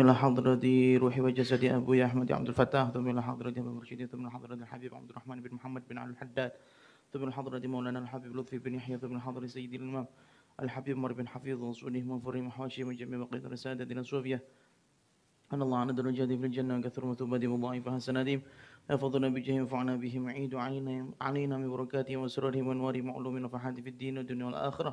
إلى حضرة روحي وجسدي أبوي أحمد عبد الفتاح ثم إلى حضرة أبو مرشد ثم إلى حضرة الحبيب عبد الرحمن بن محمد بن علي الحداد ثم إلى حضرة مولانا الحبيب لطفي بن يحيى ثم إلى حضرة سيدي الإمام الحبيب مر بن حفيظ وصوله من فريم محاشي من جميع بقية رسالتنا صوفيا أن الله عن رجالي في الجنة وكثر مثوبتي والله فحسناتهم أفضلنا بجه وفعنا بهم عيد علينا من بركاتهم وسرورهم وانوارهم وعلومنا وفحاتي في الدين والدنيا والآخرة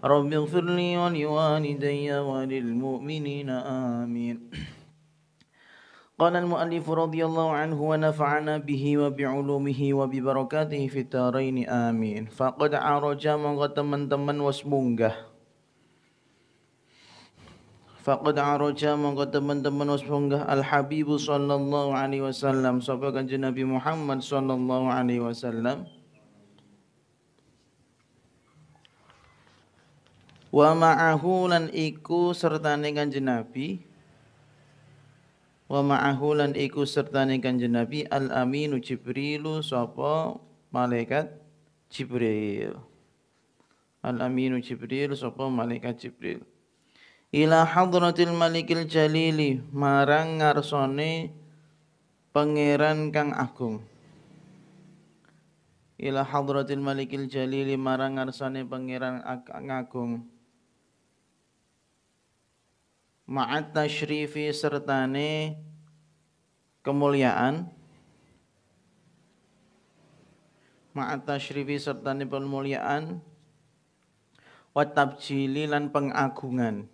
رب اغفر لي ولوالدي وللمؤمنين آمين قال المؤلف رضي الله عنه ونفعنا به وبعلومه وببركاته في التارين آمين فقد عرج من تمن تمن وسمونجا فقد عرج من تمن تمن وسمونجا الحبيب صلى الله عليه وسلم صفقا جنبي محمد صلى الله عليه وسلم wa ma'ahu lan iku sertane kanjeng Nabi wa ma'ahu lan iku sertane kanjeng Nabi al aminu jibrilu sapa malaikat jibril al aminu jibril sapa malaikat jibril ila hadratil malikil jalili marang ngarsone pangeran kang agung ila hadratil malikil jalili marang ngarsane pangeran agung ma'at tashrifi sertane kemuliaan ma'at tashrifi sertane pemuliaan wa tabjili lan pengagungan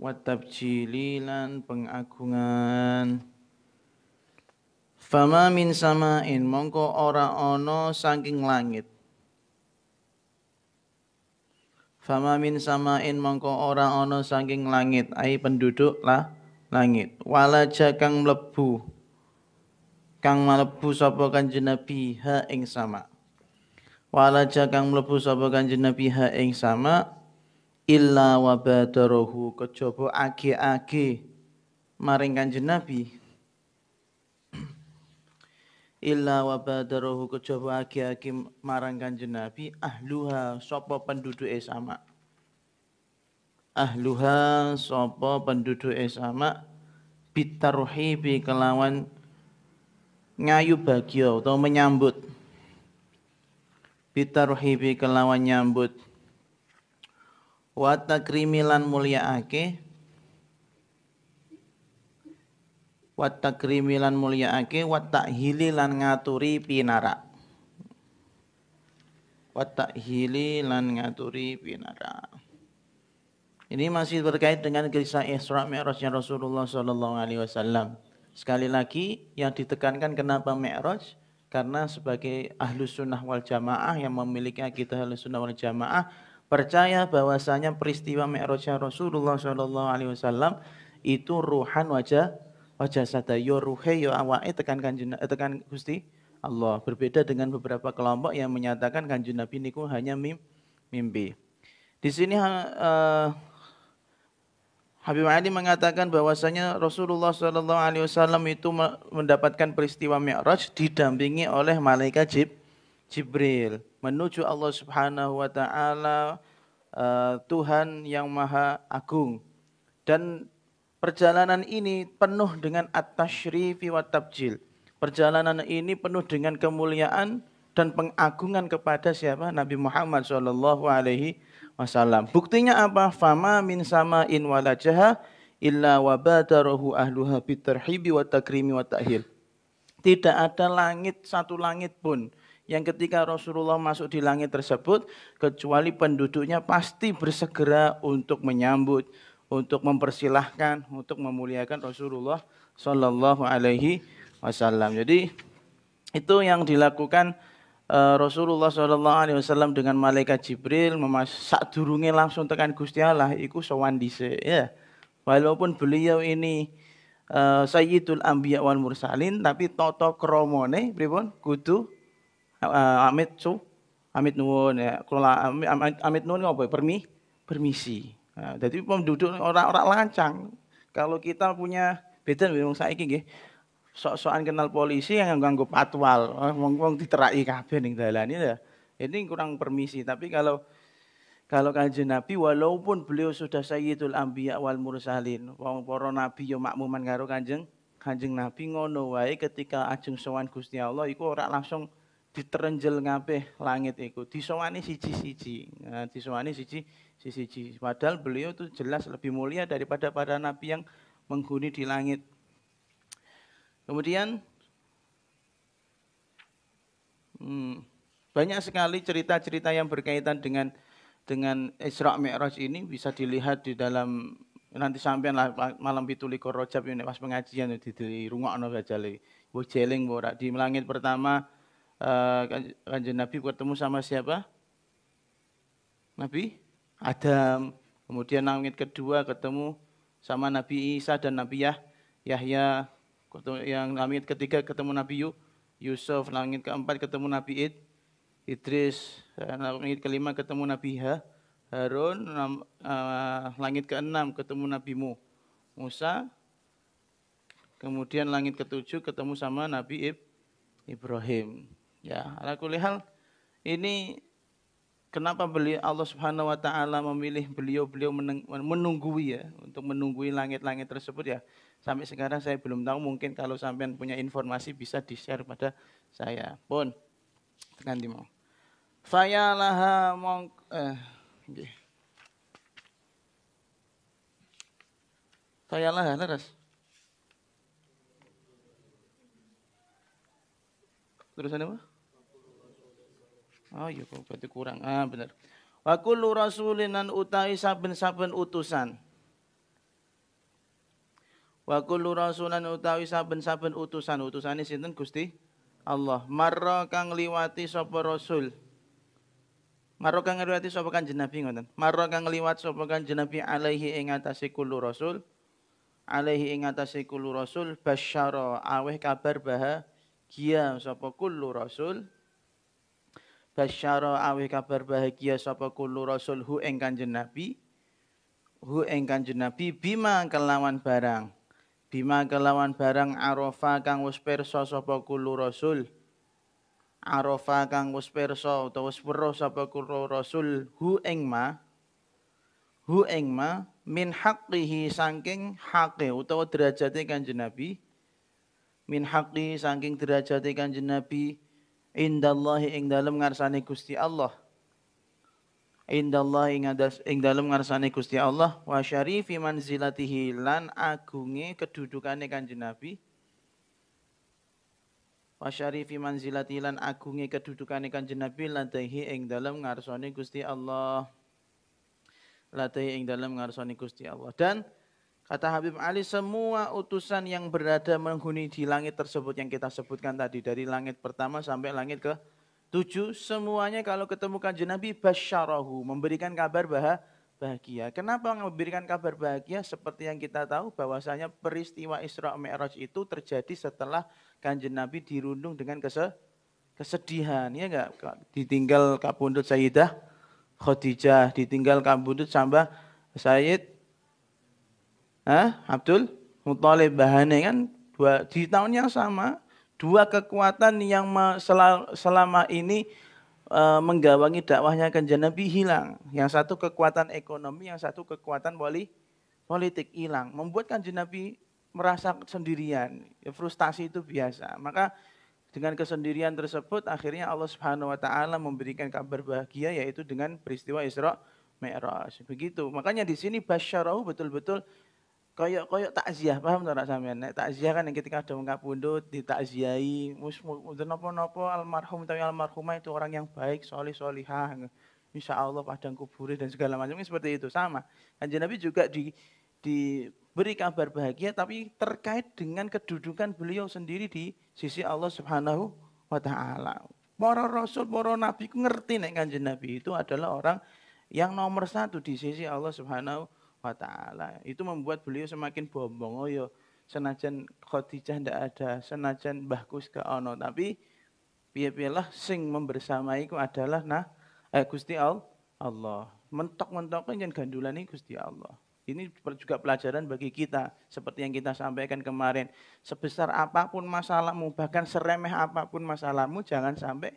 wa lan pengagungan fama min samain mongko ora ono saking langit Fama min samain mongko ora ono saking langit ai penduduk lah langit. Wala kang mlebu kang mlebu sapa kanjeng Nabi ha ing sama. Wala kang mlebu sapa kanjeng Nabi ha ing sama illa wabadarohu kejaba age-age maring kanjeng Nabi illa wa badaruhu kecoba aki-aki marang kanjeng Nabi ahluha sapa penduduk sama ahluha sapa penduduk sama bitarhibi kelawan ngayu bagio atau menyambut bitarhibi kelawan nyambut wa takrimilan akeh wat krimilan mulia mulyaake wat takhili ngaturi pinara wat takhili ngaturi pinara ini masih berkait dengan kisah Isra Mi'rajnya Rasulullah SAW. alaihi wasallam sekali lagi yang ditekankan kenapa Mi'raj karena sebagai ahlu sunnah wal jamaah yang memiliki akidah ahlu sunnah wal jamaah percaya bahwasanya peristiwa Mi'rajnya Rasulullah SAW alaihi wasallam itu ruhan wajah wa jasada yo ruhe yo awake tekan kanjeng eh, tekan Gusti Allah. Berbeda dengan beberapa kelompok yang menyatakan kanjeng Nabi niku hanya mim, mimpi. Di sini uh, Habib Ali mengatakan bahwasanya Rasulullah Shallallahu Alaihi Wasallam itu mendapatkan peristiwa Mi'raj didampingi oleh malaikat Jib, Jibril menuju Allah Subhanahu Wa Taala uh, Tuhan yang Maha Agung dan Perjalanan ini penuh dengan at-tashrifi wa tabjil. Perjalanan ini penuh dengan kemuliaan dan pengagungan kepada siapa? Nabi Muhammad Shallallahu alaihi wasallam. Buktinya apa? Fama min sama in walajaha illa wabadarohu ahluha bitarhibi wa takrimi wa ta'hil. Tidak ada langit, satu langit pun yang ketika Rasulullah masuk di langit tersebut kecuali penduduknya pasti bersegera untuk menyambut untuk mempersilahkan untuk memuliakan Rasulullah Shallallahu Alaihi Wasallam. Jadi itu yang dilakukan uh, Rasulullah Shallallahu Alaihi Wasallam dengan malaikat Jibril memasak durungnya langsung tekan Gusti Allah. Iku sowan dice. ya. Walaupun beliau ini uh, Sayyidul Ambiyah Wan Mursalin tapi toto kromone pripun kudu uh, amit su amit nuwun ya. Kula amit, amit, amit nuwun ngopo? permisi. Nah, jadi penduduk orang-orang lancang. Kalau kita punya beda memang saiki nggih. Sok-sokan kenal polisi yang ganggu patwal, oh, wong-wong diterai kabeh ning ini ya. Ini kurang permisi, tapi kalau kalau kanjeng Nabi walaupun beliau sudah sayyidul anbiya wal mursalin, wong para nabi yo ya makmuman karo kanjeng kanjeng Nabi ngono wae ketika ajeng sowan Gusti Allah iku ora langsung diterenjel ngape langit iku, disowani siji-siji. Nah, disowani siji, -siji sisi Padahal beliau itu jelas lebih mulia daripada para nabi yang menghuni di langit. Kemudian hmm, banyak sekali cerita-cerita yang berkaitan dengan dengan Isra Mi'raj ini bisa dilihat di dalam nanti sampean lah malam liko rojab ini pas pengajian di di rungokno gajale. Wo jeling di langit pertama uh, kanjeng Nabi bertemu sama siapa? Nabi Adam. Kemudian langit kedua ketemu sama Nabi Isa dan Nabi Yah, Yahya. Yang langit ketiga ketemu Nabi Yu, Yusuf. Langit keempat ketemu Nabi Id, Idris. Eh, langit kelima ketemu Nabi Ha, Harun. Eh, langit keenam ketemu Nabi Mu, Musa. Kemudian langit ketujuh ketemu sama Nabi Ibrahim. Ya, ala kulihal ini kenapa beliau Allah Subhanahu wa taala memilih beliau-beliau menunggu ya untuk menunggui langit-langit tersebut ya. Sampai sekarang saya belum tahu mungkin kalau sampean punya informasi bisa di-share pada saya. Pun tekan di mau. Fayalaha mong eh nggih. Fayalaha terus Terusan apa? Oh iya kok berarti kurang. Ah benar. Wa kullu rasulinan utai saben-saben utusan. Wa kullu rasulan utawi saben-saben utusan. Utusane sinten Gusti? Allah. Marra kang liwati sapa rasul. Marra kang liwati sapa kanjeng Nabi ngoten. Marra kang liwat sapa kanjeng Nabi alaihi ing atase kullu rasul. Alaihi ing atase kullu rasul basyara aweh kabar bahagia sapa kullu rasul basyara awih kabar bahagia sapa kulo rasul hu ing kanjeng nabi hu ing kanjeng nabi bima kelawan barang bima kelawan barang arafa kang wis pirsa sapa kulo rasul arafa kang wis pirsa utawa wis weruh sapa kulo rasul hu ing ma hu ing ma min haqqihi saking haqe utawa derajate kanjeng nabi min haqqi saking derajate kanjeng nabi indallahi ing dalem ngarsane Gusti Allah indallahi ing dalem ngarsane Gusti Allah wa syarifi manzilatihi lan agunge kedudukane Kanjeng Nabi wa syarifi manzilatihi lan agunge kedudukane Kanjeng Nabi ladahi ing dalem ngarsane Gusti Allah ladahi ing dalem ngarsane Gusti Allah dan Kata Habib Ali, semua utusan yang berada menghuni di langit tersebut yang kita sebutkan tadi, dari langit pertama sampai langit ke tujuh, semuanya kalau ketemu kanjeng Nabi, basyarahu, memberikan kabar bahagia. Kenapa memberikan kabar bahagia? Seperti yang kita tahu bahwasanya peristiwa Isra Mi'raj itu terjadi setelah kanjeng Nabi dirundung dengan kese kesedihan, ya enggak? Ditinggal kabundut Sayyidah Khadijah, ditinggal kabundut Sambah Sayyid Hah? Abdul Muthalib bahannya kan dua di tahun yang sama dua kekuatan yang selama ini e, menggawangi dakwahnya kanjeng Nabi hilang. Yang satu kekuatan ekonomi, yang satu kekuatan poli, politik hilang. Membuat kanjeng Nabi merasa sendirian. Ya, frustasi itu biasa. Maka dengan kesendirian tersebut akhirnya Allah Subhanahu wa taala memberikan kabar bahagia yaitu dengan peristiwa Isra Mi'raj. Begitu. Makanya di sini basyarahu betul-betul koyok koyok takziah paham tak rak sampean nek takziah kan yang ketika ada ngapundut ditakziahi mus mudun nopo napa almarhum tapi almarhumah itu orang yang baik soleh solihah insya Allah padang kubur dan segala macamnya seperti itu sama kanjeng Nabi juga di diberi kabar bahagia tapi terkait dengan kedudukan beliau sendiri di sisi Allah Subhanahu wa taala para rasul para nabi ngerti nek kanjeng Nabi itu adalah orang yang nomor satu di sisi Allah Subhanahu wa taala. Itu membuat beliau semakin bombong. Oh yo, iya, senajan Khadijah ndak ada, senajan Kus gak ono, tapi piye-piyelah sing membersamaiku adalah nah eh, Gusti Allah. mentok mentok yang gandulan ini Gusti Allah. Ini juga pelajaran bagi kita, seperti yang kita sampaikan kemarin. Sebesar apapun masalahmu, bahkan seremeh apapun masalahmu, jangan sampai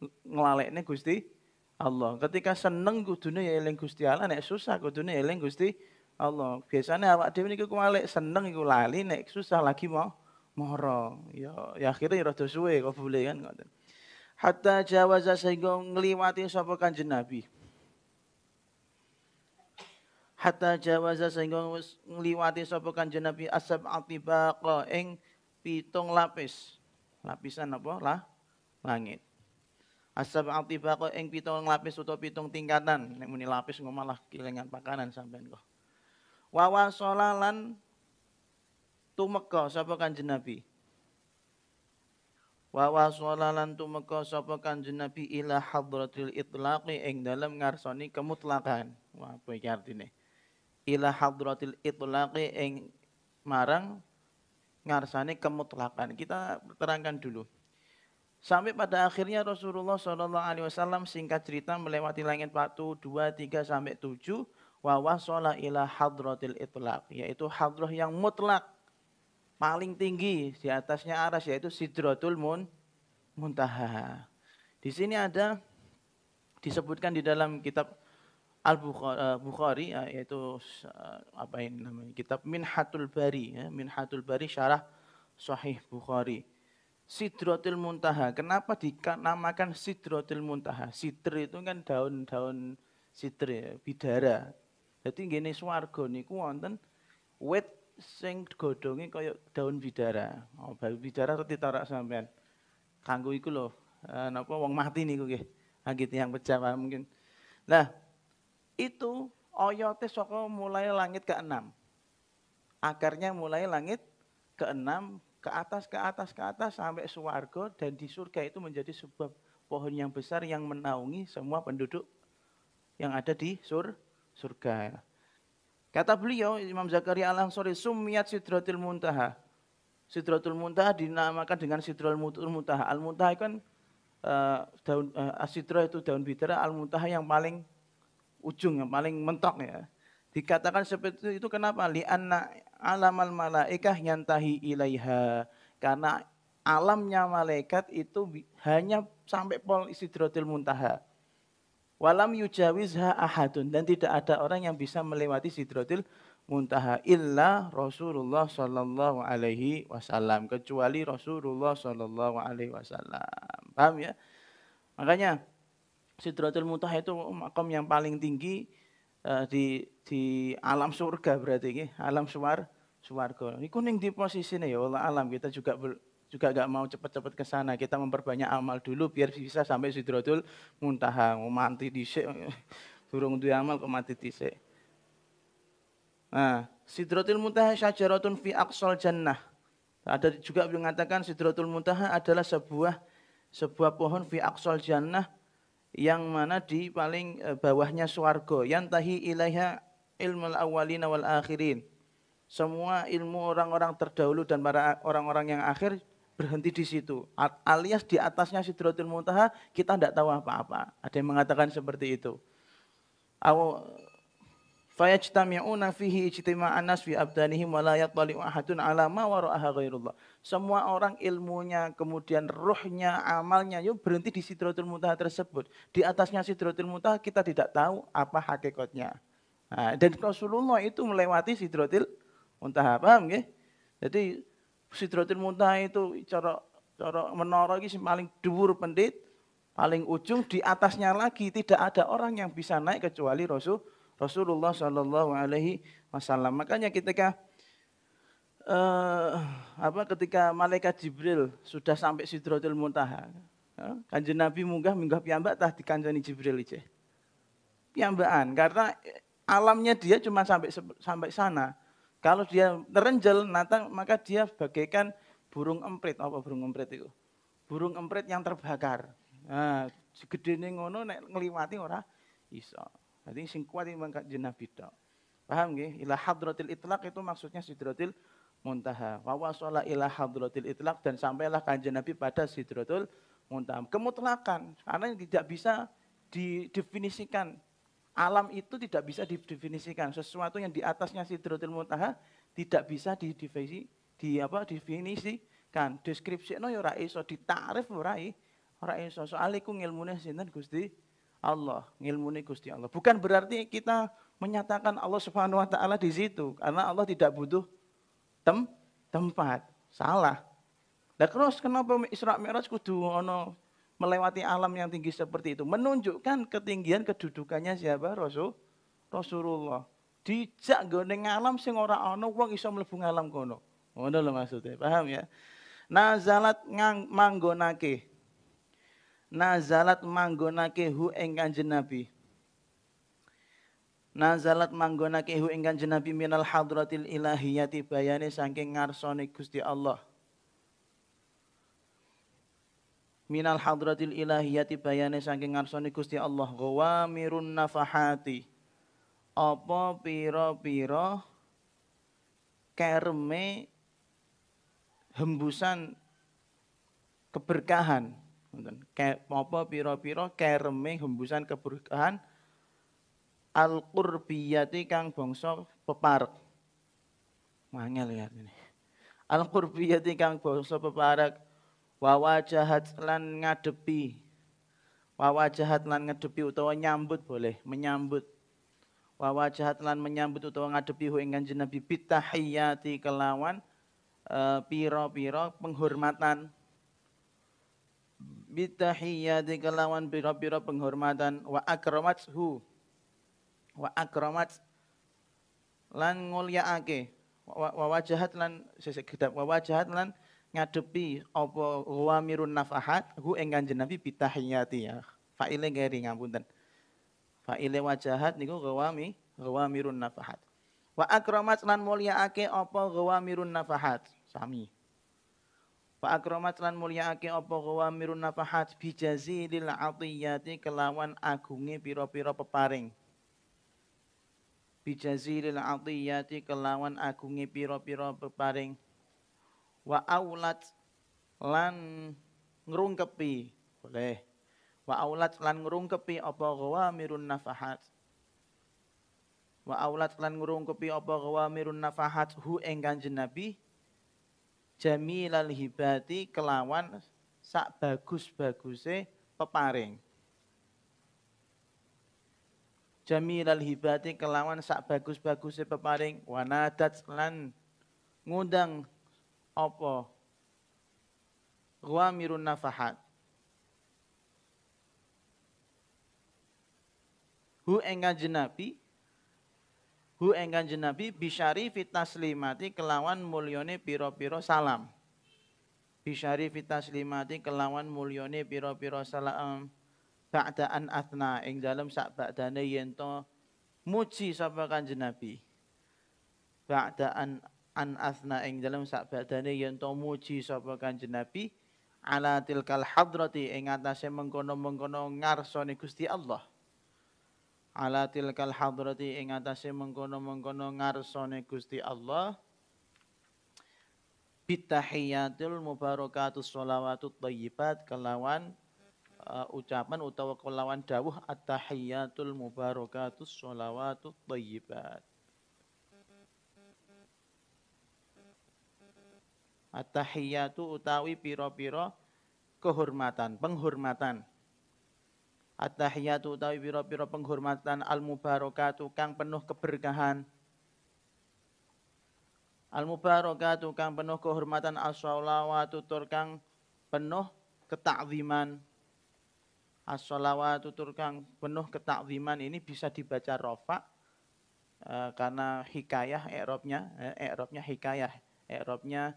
nih Gusti Allah. Ketika seneng kudune ya eling Gusti Allah, nek susah kudune ya eling Gusti Allah. Biasanya awak dhewe niku kuwalik seneng iku lali, nek susah lagi mau moro. Ya ya akhire ya rada suwe kok boleh kan ngoten. Hatta jawaza sehingga ngliwati sapa Kanjeng Nabi. Hatta jawaza sehingga ngliwati sapa Kanjeng Nabi asab atibaqa ing pitung lapis. Lapisan apa? Lah langit. Asab atiba kok ing pitung lapis utawa pitung tingkatan. Nek muni lapis ngomalah malah pakanan sampean kok. Wa wasolalan tumeka sapa kanjeng Nabi. Wa wasolalan tumeka sapa kanjeng Nabi ila hadratil itlaqi ing dalem ngarsani kemutlakan. Wah, apa iki artine? Ila hadratil itlaqi ing marang ngarsani kemutlakan. Kita terangkan dulu. Sampai pada akhirnya Rasulullah saw singkat cerita melewati langit waktu 2, 3 sampai 7 wawasola ila hadrotil itlaq yaitu hadroh yang mutlak paling tinggi di atasnya aras yaitu sidrotul mun muntaha. Di sini ada disebutkan di dalam kitab Al eh, Bukhari ya, yaitu eh, apa ini namanya kitab Minhatul Bari ya, Minhatul Bari syarah Sahih Bukhari. Sidrotil Muntaha. Kenapa dinamakan Sidrotil Muntaha? Sidri itu kan daun-daun ya, bidara. Jadi gini swarga niku wonten wet sing godongnya kaya daun bidara. Oh, baru bidara atau ditarak sampean. Kanggu iku lho, eh, napa wong mati niku nggih. Anggit yang pecah mungkin. Nah, itu oyote saka mulai langit ke-6. Akarnya mulai langit ke-6 ke atas, ke atas, ke atas sampai suwargo dan di surga itu menjadi sebuah pohon yang besar yang menaungi semua penduduk yang ada di sur surga. Kata beliau Imam Zakaria Al Ansori sumiat sidrotul muntaha. Sidratul muntaha dinamakan dengan sidratul muntaha. Al muntaha kan uh, daun uh, itu daun bidara, al muntaha yang paling ujung yang paling mentok ya. Dikatakan seperti itu kenapa? Li anna alamal malaikah nyantahi ilaiha. Karena alamnya malaikat itu hanya sampai pol sidrotil muntaha. Walam yujawizha ahadun. Dan tidak ada orang yang bisa melewati sidrotil muntaha illa Rasulullah sallallahu alaihi wasallam. Kecuali Rasulullah sallallahu alaihi wasallam. Paham ya? Makanya sidrotil muntaha itu makam yang paling tinggi Eh, di di alam surga berarti ini, alam suar suarga Ini kuning di posisi ini ya Allah alam kita juga ber, juga gak mau cepat-cepat ke sana. Kita memperbanyak amal dulu biar bisa sampai Sidratul Muntaha. Mau mati dhisik. Durung duwe amal kok mati dhisik. Nah, Sidratul Muntaha syajaratun fi aqsal jannah. Ada juga yang mengatakan Sidratul Muntaha adalah sebuah sebuah pohon fi aqsal jannah yang mana di paling e, bawahnya swargo tahi ilaiha ilmu awalin wal akhirin semua ilmu orang-orang terdahulu dan para orang-orang yang akhir berhenti di situ alias di atasnya sidrotul muntaha kita tidak tahu apa-apa ada yang mengatakan seperti itu awo fayajtami'una fihi ijtima'an nas fi abdanihim wa la yatali'u ahadun ala ma wara'aha ghairullah semua orang ilmunya, kemudian ruhnya, amalnya, yuk berhenti di sidrotul mutah tersebut. Di atasnya sidrotul mutah kita tidak tahu apa hakikatnya. Nah, dan Rasulullah itu melewati sidrotil mutah, paham ya? Jadi sidrotil mutah itu cara cara menara ini paling dubur pendit, paling ujung di atasnya lagi tidak ada orang yang bisa naik kecuali Rasul Rasulullah Shallallahu Alaihi Wasallam. Makanya ketika eh, apa ketika malaikat Jibril sudah sampai Sidratul Muntaha, kan kanjeng Nabi munggah munggah piyambak tah dikancani Jibril ije. Piyambakan karena alamnya dia cuma sampai sampai sana. Kalau dia terenjel, nata, maka dia bagaikan burung emprit. Apa burung emprit itu? Burung emprit yang terbakar. Nah, segede ini ngono nek ngliwati ora iso. Jadi sing kuat ini mangkat jenah bidok. Paham nggih? Ila hadratil itlaq itu maksudnya sidratil muntaha. Wawasola ila hadratil itlaq dan sampailah kanjeng Nabi pada sidratul muntaha. Kemutlakan, karena tidak bisa didefinisikan. Alam itu tidak bisa didefinisikan. Sesuatu yang di atasnya sidratul muntaha tidak bisa didefinisi, di apa kan Deskripsi no ya ora iso ditarif ya ora ora iso. Soaliku ngilmune sinten Gusti Allah, ngilmune Gusti Allah. Bukan berarti kita menyatakan Allah Subhanahu wa taala di situ karena Allah tidak butuh tem tempat. Salah. Nah terus kenapa Isra Mi'raj kudu ono melewati alam yang tinggi seperti itu? Menunjukkan ketinggian kedudukannya siapa? Rasul Rasulullah. Dijak goning alam sing ora ono wong iso mlebu alam kono. Ngono lho maksudnya. Paham ya? Nazalat ngang manggonake. Nazalat manggonake hu ing Kanjeng Nabi nazalat manggonake hu ing jenabi minal hadratil ilahiyati bayane saking ngarsane Gusti Allah minal hadratil ilahiyati bayane saking ngarsane Gusti Allah mirun nafahati apa piro piro kerme hembusan keberkahan apa pira-pira kerme hembusan keberkahan al qurbiyati kang bangsa peparek. Mangel lihat ya ini. Al qurbiyati kang bangsa peparek wa wajahat lan ngadepi. Wa wajahat lan ngadepi utawa nyambut boleh, menyambut. Wa wajahat lan menyambut utawa ngadepi hu ing kanjeng Nabi bitahiyati kelawan uh, e, piro-piro penghormatan bitahiyati kelawan piro-piro penghormatan wa akramathu wa akramat lan nguliaake wa wajahat lan sesekedap wa wajahat lan ngadepi apa mirun nafahat hu ing kanjeng Nabi bitahiyati ya faile ngeri ngapunten faile wajahat niku gawami mirun nafahat wa akramat lan mulyaake apa mirun nafahat sami wa akramat lan mulyaake apa mirun nafahat bijazilil atiyati kelawan agunge pira-pira peparing bijazilil atiyati kelawan agungi piro-piro peparing wa aulat lan ngrungkepi boleh wa aulat lan ngrungkepi apa mirun nafahat wa aulat lan ngrungkepi apa mirun nafahat hu ing jenabi nabi jamilal hibati kelawan sak bagus-baguse peparing jamilal hibati kelawan sak bagus-bagus peparing wanadat lan ngundang apa ghamirun nafahat hu engkan jenabi hu engkan jenabi bisyari fitaslimati kelawan mulyone piro-piro salam bisyari fitaslimati kelawan mulyone piro-piro salam ba'da an athna ing dalam sak ba'dane yen to muji sapa kanjeng Nabi ba'da an athna ing dalam sak badane yen to muji sapa kanjeng Nabi ala tilkal hadrati ing atase mengkono-mengkono ngarsane Gusti Allah ala tilkal hadrati ing atase mengkono-mengkono ngarsane Gusti Allah bitahiyatul mubarakatus sholawatut thayyibat kelawan uh, ucapan utawa kelawan dawuh at tahiyatul mubarakatus sholawatut thayyibat. at tahiyatu utawi piro-piro kehormatan, penghormatan. at tahiyatu utawi piro-piro penghormatan al-mubarakatu kang penuh keberkahan. Al-mubarakatu kang penuh kehormatan as-sholawatu tur kang penuh ketakziman as-salawatu turkang penuh ketakziman ini bisa dibaca rofa e, eh, karena hikayah eropnya eh, eropnya hikayah eropnya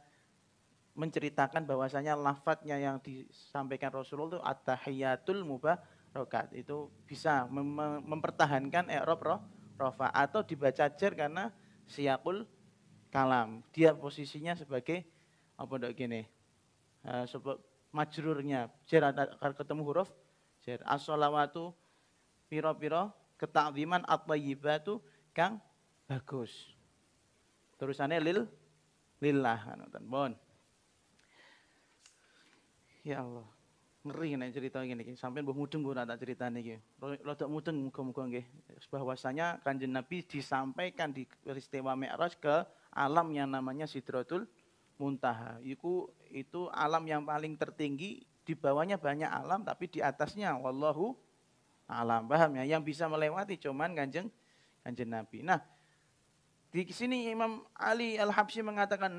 menceritakan bahwasanya lafadznya yang disampaikan Rasulullah itu at-tahiyatul mubarokat itu bisa mem mempertahankan erob roh rofa atau dibaca jer karena siakul kalam dia posisinya sebagai apa dok gini eh, sebab majrurnya jer ketemu huruf hajar. As-salawatu piro-piro ketakziman at-tayyibatu kang bagus. Terusannya lil lillah anutan Bon. Ya Allah. Ngeri nek cerita ngene iki. Sampeyan mbuh mudeng ora tak Lo iki. Rada mudeng muga-muga nggih. Bahwasanya Kanjeng Nabi disampaikan di peristiwa Mi'raj ke alam yang namanya Sidratul Muntaha. Iku itu alam yang paling tertinggi di bawahnya banyak alam tapi di atasnya wallahu alam paham ya yang bisa melewati cuman kanjeng kanjeng Nabi. Nah, di sini Imam Ali Al-Habsyi mengatakan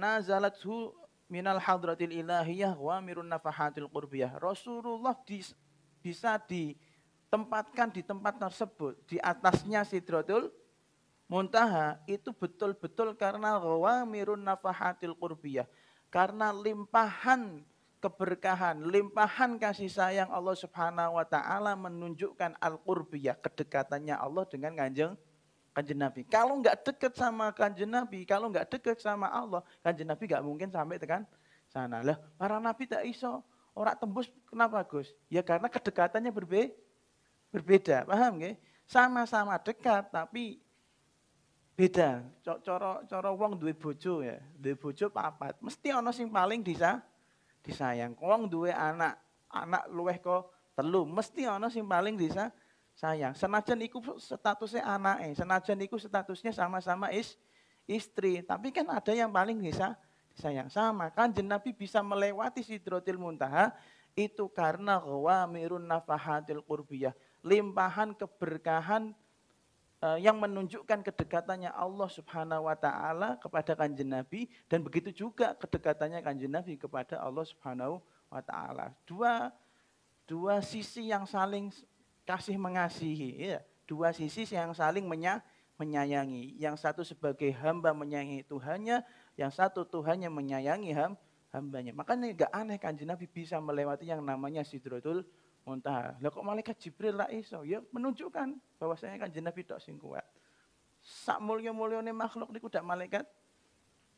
hu minal hadratil ilahiyah wa mirun nafahatil qurbiyah. Rasulullah di, bisa ditempatkan di tempat tersebut di atasnya Sidratul Muntaha itu betul-betul karena wa mirun nafahatil qurbiyah. Karena limpahan keberkahan, limpahan kasih sayang Allah Subhanahu wa taala menunjukkan al-qurbiyah, kedekatannya Allah dengan Kanjeng Kanjeng Nabi. Kalau nggak dekat sama Kanjeng Nabi, kalau nggak dekat sama Allah, Kanjeng Nabi nggak mungkin sampai tekan sana. Lah, para nabi tak iso. Orang tembus kenapa Gus? Ya karena kedekatannya berbe berbeda, paham nggih? Sama-sama dekat tapi beda. Coro coro wong duwe bojo ya, duwe bojo papat. Mesti ono sing paling bisa disayang. Wong duwe anak, anak luweh kok telu, mesti ana sing paling bisa sayang. Senajan iku statusnya anak, eh. senajan iku statusnya sama-sama is istri, tapi kan ada yang paling bisa disayang. Sama kan Nabi bisa melewati Sidrotil Muntaha itu karena ghawamirun nafahatil qurbiyah, limpahan keberkahan Eh, yang menunjukkan kedekatannya Allah Subhanahu wa taala kepada Kanjeng Nabi dan begitu juga kedekatannya Kanjeng Nabi kepada Allah Subhanahu wa taala. Dua dua sisi yang saling kasih mengasihi, ya. Dua sisi yang saling menya, menyayangi. Yang satu sebagai hamba menyayangi Tuhannya, yang satu Tuhannya menyayangi ham, hambanya. Makanya gak aneh Kanjeng Nabi bisa melewati yang namanya Sidrotul unta. Lah kok malaikat Jibril lah iso? Ya menunjukkan bahwasanya kan Nabi tok sing kuat. Sak mulya-mulyane makhluk niku dak malaikat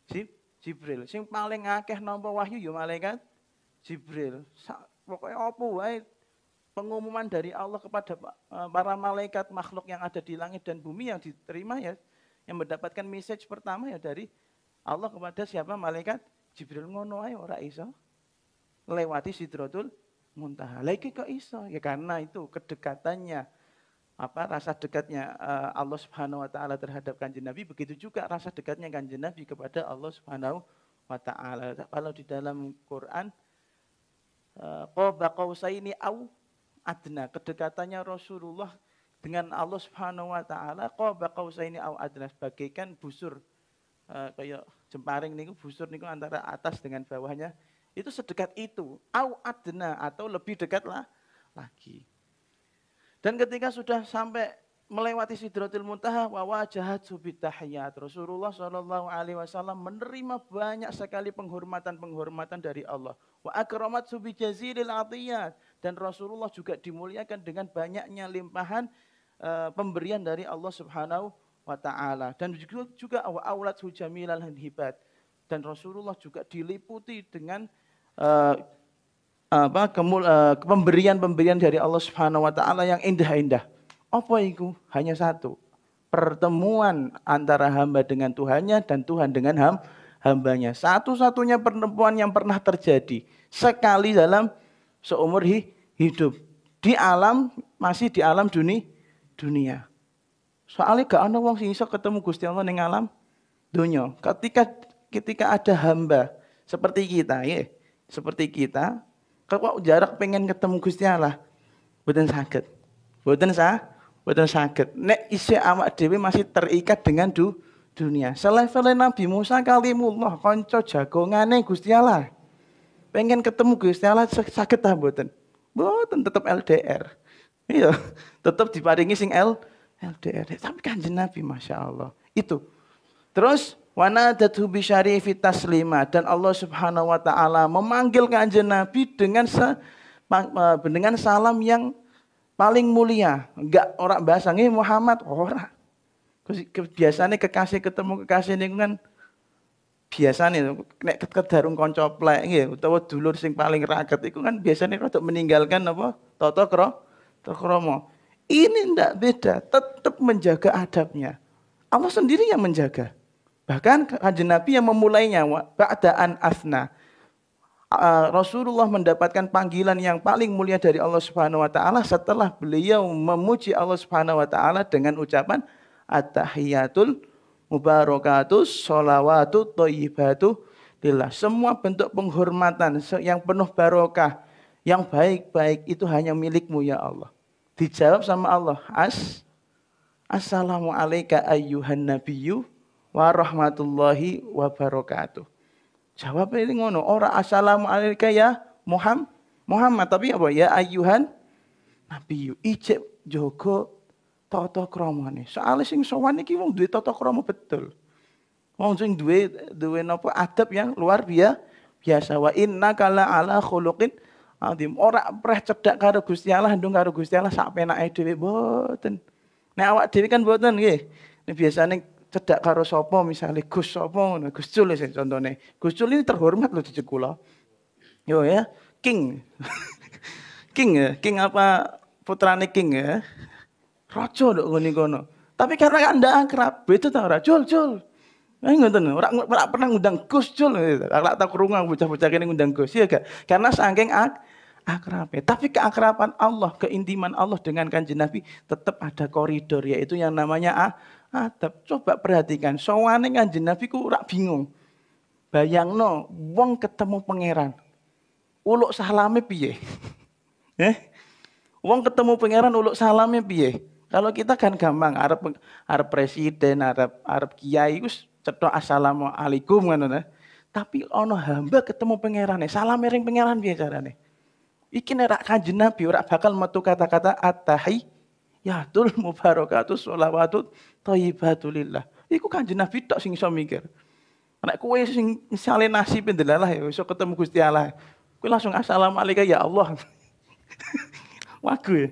Jib, Jibril. Sing paling akeh nampa wahyu ya malaikat Jibril. Sak pokoke opo wae pengumuman dari Allah kepada eh, para malaikat makhluk yang ada di langit dan bumi yang diterima ya yang mendapatkan message pertama ya dari Allah kepada siapa malaikat Jibril ngono ae ora iso lewati Sidrotul muntaha. Lagi kok iso? Ya karena itu kedekatannya apa rasa dekatnya eh, Allah Subhanahu wa taala terhadap Kanjeng Nabi begitu juga rasa dekatnya Kanjeng Nabi kepada Allah Subhanahu wa taala. Kalau di dalam Quran eh, qaba ini au adna kedekatannya Rasulullah dengan Allah Subhanahu wa taala qaba ini au adna bagaikan busur eh, kayak jemparing niku busur niku antara atas dengan bawahnya itu sedekat itu. Au adna atau lebih dekatlah lagi. Dan ketika sudah sampai melewati sidratil Muntaha wa wajahat subitahiyat. Rasulullah Shallallahu alaihi wasallam menerima banyak sekali penghormatan-penghormatan dari Allah. Wa akramat subijazilil atiyat dan Rasulullah juga dimuliakan dengan banyaknya limpahan uh, pemberian dari Allah Subhanahu wa taala dan juga juga wa aulat hujamilal hibat dan Rasulullah juga diliputi dengan uh, apa kemul, uh, pemberian-pemberian dari Allah Subhanahu wa taala yang indah-indah. Apa itu? Hanya satu. Pertemuan antara hamba dengan Tuhannya dan Tuhan dengan ham, hambanya. Satu-satunya pertemuan yang pernah terjadi sekali dalam seumur hi, hidup. Di alam masih di alam dunia dunia. Soalnya gak ada wong sing iso ketemu Gusti Allah ning alam dunia. Ketika ketika ada hamba seperti kita, ya, seperti kita, kalau jarak pengen ketemu Gusti Allah, buatan sakit, buatan sah, buatan sakit. Nek isi awak dewi masih terikat dengan du, dunia. Selevel Nabi Musa kalimullah konco jagongane Gusti Allah. Pengen ketemu Gusti Allah sakit ta buatan, buatan tetap LDR. Iya, tetap diparingi sing L, LDR. Tapi kan Nabi, masya Allah. Itu. Terus Wanadatu nadatu taslima dan Allah Subhanahu wa taala memanggil kanjeng Nabi dengan se, e, dengan salam yang paling mulia. Enggak orang bahasa nggih Muhammad ora. Biasanya kekasih ketemu kekasih ini kan biasanya nek kedarung kanca plek nggih ya, utawa dulur sing paling raket itu kan biasanya rada meninggalkan apa tata kro Ini ndak beda, tetap menjaga adabnya. Allah sendiri yang menjaga. Bahkan kanjeng Nabi yang memulainya keadaan afna. Rasulullah mendapatkan panggilan yang paling mulia dari Allah Subhanahu wa taala setelah beliau memuji Allah Subhanahu wa taala dengan ucapan atahiyatul mubarakatus sholawatu thayyibatu lillah. Semua bentuk penghormatan yang penuh barokah, yang baik-baik itu hanya milikmu ya Allah. Dijawab sama Allah, as Assalamu ayyuhan nabiyyu warahmatullahi wabarakatuh. Jawabnya ini ngono, ora assalamualaikum ya Muhammad. Muhammad tapi apa ya ayuhan Nabi ijek jogo tata kramane. Soale sing sowan iki wong duwe toto kromo betul. Wong sing duwe duwe napa adab yang luar biasa. Biasa wa inna kala ala khuluqin adim. Ora preh cedak karo Gusti Allah, ndung karo Gusti Allah sak penake dhewe mboten. Nek awak dhewe kan mboten nggih. Nek biasane cedak karo sopo misalnya Gus Sopo, ngono Gus Cul ya contohnya, Gus Cul ini terhormat loh cucu kula yo ya king king ya king apa putrane king ya rojo dok ngono ngono tapi karena anda akrab itu tau ora Cul Cul Eh tahu, orang nggak pernah ngundang Gus Cul, nggak eh, tak kerungan bocah-bocah ini ngundang Gus ya gak? Karena saking ak akrab. Tapi keakraban Allah, keintiman Allah dengan kanjeng Nabi tetap ada koridor yaitu yang namanya ah, adab. Coba perhatikan, sowane kanjeng Nabi ku rak bingung. no, wong ketemu pangeran. Uluk salame piye? eh? Wong ketemu pangeran uluk salame piye? Kalau kita kan gampang Arab Arab presiden, Arab Arab kiai wis cetok assalamualaikum ngono nah. Tapi ono hamba ketemu pangeran, salam ring pangeran piye carane? Iki nek rak kanjeng Nabi ora bakal metu kata-kata atahi. Ya Yatul mubarakatuh sholawatut thayyibatulillah. Iku kanjeng Nabi tok sing iso mikir. Nek kowe sing sale nasib e ndelalah ya iso ketemu Gusti Allah. Kowe langsung assalamualaikum ya Allah. Wagu ya.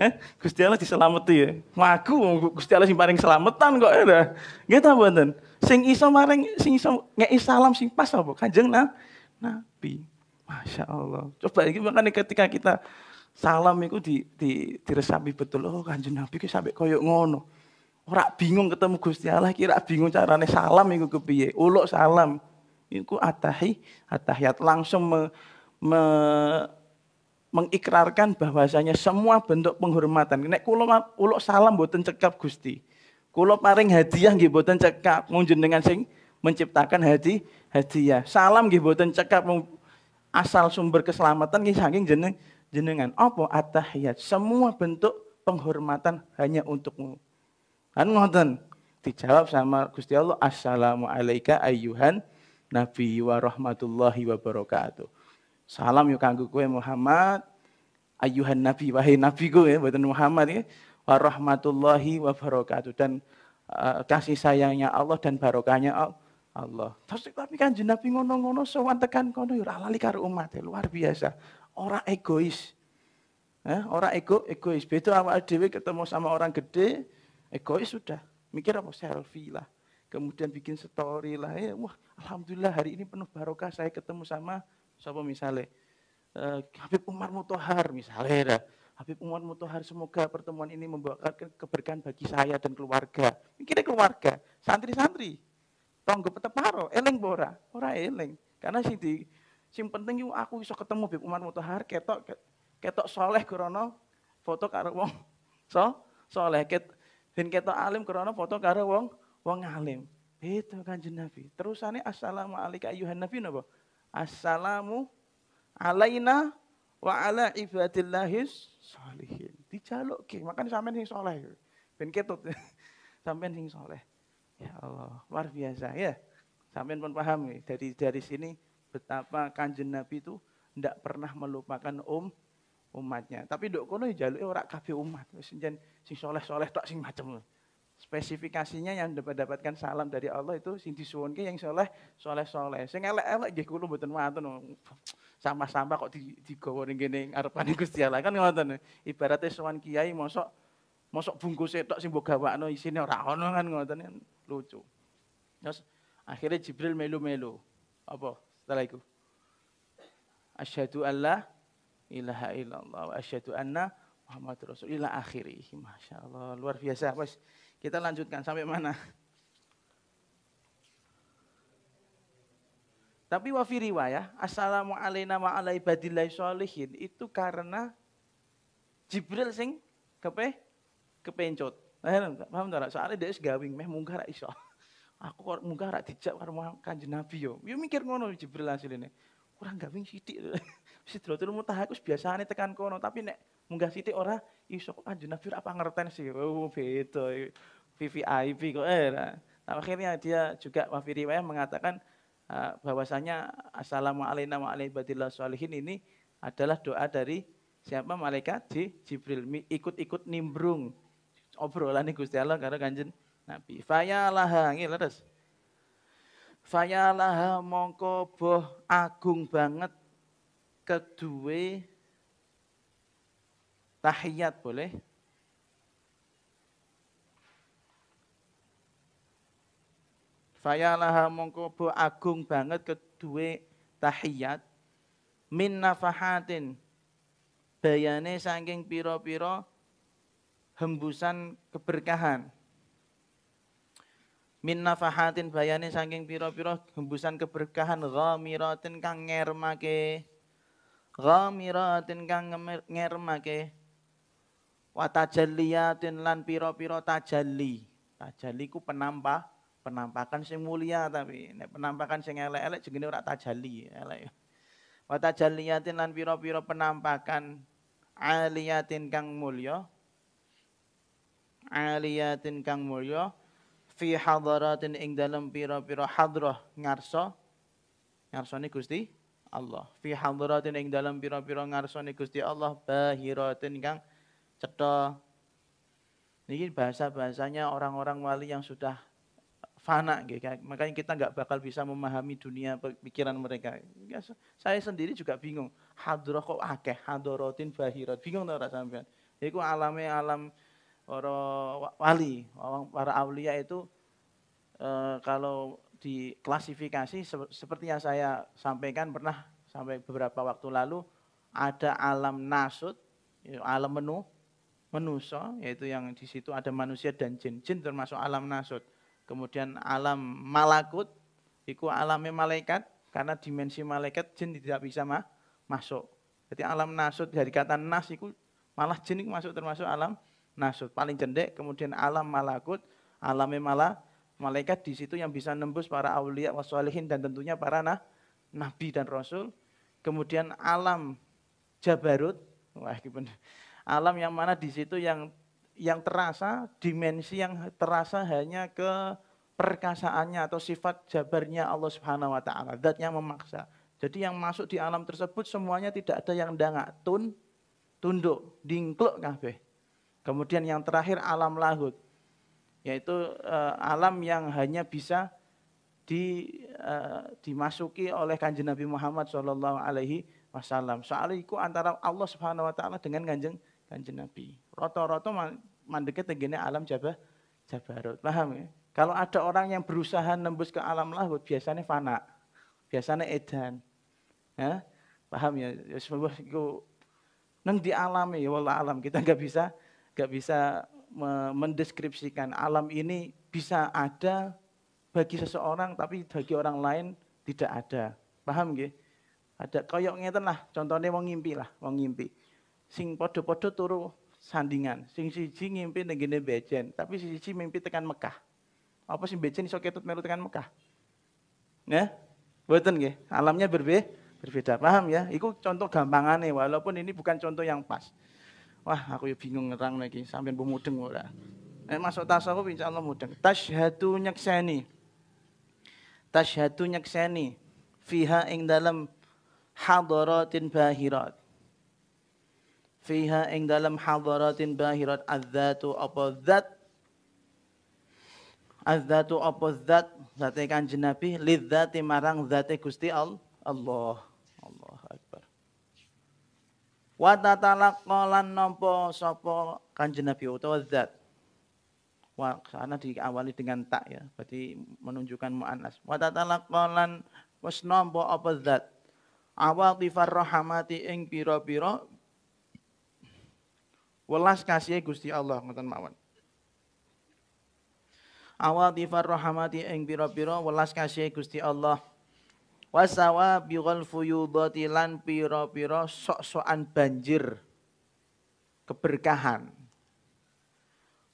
Eh, Gusti Allah diselameti ya. Wagu Gusti Allah sing paling selametan kok ya. Nggih ta mboten? Sing iso maring sing iso ngeki salam sing pas apa? Kanjeng Nabi. Masya Allah. Coba ini makanya ketika kita Salam itu di, di, diresapi betul. Oh kanjeng Nabi itu sampai koyok ngono. Ora bingung ketemu Gusti Allah, kira bingung caranya salam itu kepiye. Ulo salam. Itu atahi, atahiyat langsung me, me, mengikrarkan bahwasanya semua bentuk penghormatan. Nek kula ulo salam buatan cekap Gusti. Kulo paring hadiah nggih boten cekap Ngunjung dengan sing menciptakan hadi hadiah. Salam nggih boten cekap asal sumber keselamatan nggih saking jeneng jenengan apa atahiyat semua bentuk penghormatan hanya untukmu kan ngoten dijawab sama Gusti Allah assalamu alayka ayyuhan nabi wa rahmatullahi wa barakatuh salam yuk kanggo kowe Muhammad Ayuhan nabi wahai nabi kowe mboten Muhammad ya wa rahmatullahi wa barakatuh dan uh, kasih sayangnya Allah dan barokahnya Allah Allah. Terus tapi kan jenabi ngono-ngono sowan tekan kono ya alali lali karo umat, ya, luar biasa orang egois. Eh, orang ego egois. Betul awal dewi ketemu sama orang gede, egois sudah. Mikir apa selfie lah. Kemudian bikin story lah. Eh, wah, alhamdulillah hari ini penuh barokah saya ketemu sama siapa misalnya. Eh, Habib Umar Mutohar misalnya. Dah. Habib Umar Mutohar semoga pertemuan ini membawa keberkahan bagi saya dan keluarga. Mikirnya keluarga, santri-santri. Tonggo peteparo, eleng bora, ora eleng. Karena sih di Sing penting iku aku iso ketemu Bib Umar Mutahar ketok ketok soleh krono foto karo wong so soleh ket ben ketok alim krono foto karo wong wong alim. Itu kanjeng Nabi. Terusane assalamu alayka ayuhan nabi napa? Assalamu alaina wa ala ibadillahis Dijaluk ki, makan sampean sing soleh. Ben ketut. sampean sing soleh. Ya Allah, luar biasa ya. Sampean pun paham nih, ya. dari dari sini betapa kanjeng Nabi itu ndak pernah melupakan um umatnya. Tapi dok kono ya jaluke orang kafir umat. Wis sing soleh-soleh tak sing macam Spesifikasinya yang dapat dapatkan salam dari Allah itu sing disuwunke yang soleh soleh soleh. Sing elek-elek gak kulo mboten wonten. Sama-sama kok digawa ning kene ngarepane Gusti Allah kan ngoten. ibaratnya sowan kiai mosok mosok bungkus itu sing mbok no isine orang ono kan ngoten lucu. Terus akhirnya Jibril melu-melu. Apa? setelah itu. Asyhadu alla ilaha illallah wa asyhadu anna Muhammad Rasulullah akhirih. Masya Allah, luar biasa. Mas, kita lanjutkan sampai mana? Tapi wafi riwayah, assalamu alaina wa ala ibadillahi sholihin itu karena Jibril sing kepe kepencut. Nah, Paham enggak? Soalnya dia gawing meh mungkar iso. Aku kok munggah rak dijak karo Kanjeng Nabi yo. Yo mikir ngono Jibril asline. Kurang gawe sithik. Wis dulu mutah aku biasane tekan kono, tapi nek munggah sithik ora iso kok Kanjeng Nabi apa ngerten sih. Oh, beda. VVIP kok eh. Nah, akhirnya dia juga wafi riwayah mengatakan uh, bahwasanya assalamu warahmatullahi wa sholihin ini adalah doa dari siapa malaikat Jibril ikut-ikut nimbrung obrolan Gusti Allah karo Kanjeng Nabi. Fayalaha terus. Faya laha mongko boh agung banget kedue tahiyat boleh? laha mongko boh agung banget kedue tahiyat min nafahatin bayane saking piro-piro hembusan keberkahan min nafahatin bayani saking piro-piro hembusan keberkahan ghamiratin kang ngermake ghamiratin kang ngermake wa tajalliyatin lan piro-piro tajalli tajalli ku penampak penampakan sing mulia tapi nek penampakan sing elek-elek jenenge ora tajalli elek wa tajalliyatin lan piro-piro penampakan aliyatin kang mulya aliyatin kang mulya fi hadaratin ing dalam pira-pira ngarso ngarso ni Gusti Allah fi hadaratin ing dalam pira-pira ni Gusti Allah bahiratin kang cetha ini bahasa-bahasanya orang-orang wali yang sudah fana gitu. makanya kita nggak bakal bisa memahami dunia pikiran mereka ya, saya sendiri juga bingung hadroh kok akeh hadorotin bahirat bingung rasanya itu iku alam alam para wali, para aulia itu e, kalau diklasifikasi seperti yang saya sampaikan pernah sampai beberapa waktu lalu ada alam nasut, ya, alam menu, menuso yaitu yang di situ ada manusia dan jin, jin termasuk alam nasut. Kemudian alam malakut, itu alamnya malaikat karena dimensi malaikat jin tidak bisa mah, masuk. Jadi alam nasut dari kata nas itu malah jin masuk termasuk alam nasut paling cendek kemudian alam malakut alami mala malaikat di situ yang bisa nembus para aulia wasolihin dan tentunya para nah, nabi dan rasul kemudian alam jabarut wah alam yang mana di situ yang yang terasa dimensi yang terasa hanya ke perkasaannya atau sifat jabarnya Allah Subhanahu wa taala zat yang memaksa jadi yang masuk di alam tersebut semuanya tidak ada yang dangatun tunduk dingkluk kabeh Kemudian yang terakhir alam lahut, yaitu uh, alam yang hanya bisa di, uh, dimasuki oleh kanjeng Nabi Muhammad Shallallahu Alaihi Wasallam. Soalnya itu antara Allah Subhanahu Wa Taala dengan kanjeng kanjeng Nabi. Roto-roto mandeket tegene alam jabah jabarut, paham ya? Kalau ada orang yang berusaha nembus ke alam lahut, biasanya fana, biasanya edan, ya, paham ya? ya semoga itu neng dialami ya, wallah alam kita nggak bisa gak bisa mendeskripsikan alam ini bisa ada bagi seseorang tapi bagi orang lain tidak ada. Paham gak Ada koyok ngeten lah, contohnya mau ngimpi lah, mau ngimpi. Sing podo-podo turu sandingan, sing siji ngimpi negine becen tapi tapi siji mimpi tekan Mekah. Apa sing becen iso ketut melu tekan Mekah? Ya? Buatan gak alamnya berbeda berbeda. Paham ya? itu contoh gampangannya walaupun ini bukan contoh yang pas. Wah, aku ya bingung ngerang lagi. Sampai bu mudeng ora. eh, masuk tasawuf Allah mudeng. Tashhadu nyakseni. Tashhadu nyakseni fiha ing dalam hadaratin bahirat. Fiha ing dalam hadaratin bahirat azzatu apa zat azzatu apa zat zate kanjeng Nabi lidzati marang zate Gusti Allah. Allah wa tatalaqalan nampa sapa kanjeng Nabi utawa zat. Wa karena diawali dengan tak ya, berarti menunjukkan muannas. Wa tatalaqalan wis nampa apa zat. Awatifar rahmati ing pira-pira welas kasih Gusti Allah ngoten mawon. Awatifar rahmati ing pira-pira welas kasih Gusti Allah wasawa biqol fuyudoti lan piro piro sok-sokan banjir keberkahan